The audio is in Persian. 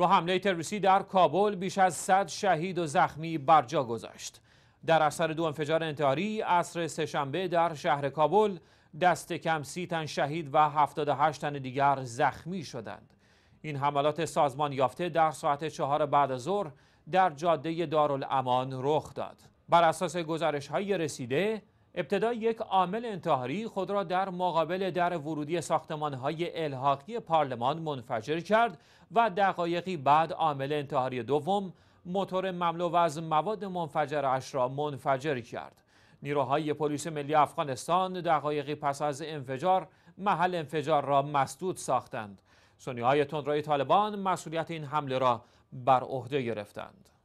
رو حمله تروریستی در کابل بیش از 100 شهید و زخمی بر جا گذاشت. در اثر دو انفجار انتحاری عصر سهشنبه در شهر کابل دست کم سی تن شهید و 78 تن دیگر زخمی شدند. این حملات سازمان یافته در ساعت چهار بعد از ظهر در جاده دارالامان رخ داد. بر اساس گزارش های رسیده ابتدا یک عامل انتحاری خود را در مقابل در ورودی های الحاقی پارلمان منفجر کرد و دقایقی بعد عامل انتحاری دوم موتور مملو از مواد منفجرش را منفجر کرد. نیروهای پلیس ملی افغانستان دقایقی پس از انفجار محل انفجار را مسدود ساختند. سنیهای تندروی طالبان مسئولیت این حمله را بر عهده گرفتند.